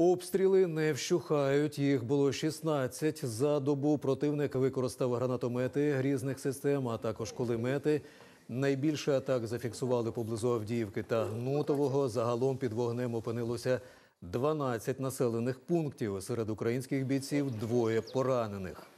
Обстріли не вщухають. Їх було 16. За добу противник використав гранатомети різних систем, а також кулемети. Найбільше атак зафіксували поблизу Авдіївки та Гнутового. Загалом під вогнем опинилося 12 населених пунктів. Серед українських бійців двоє поранених.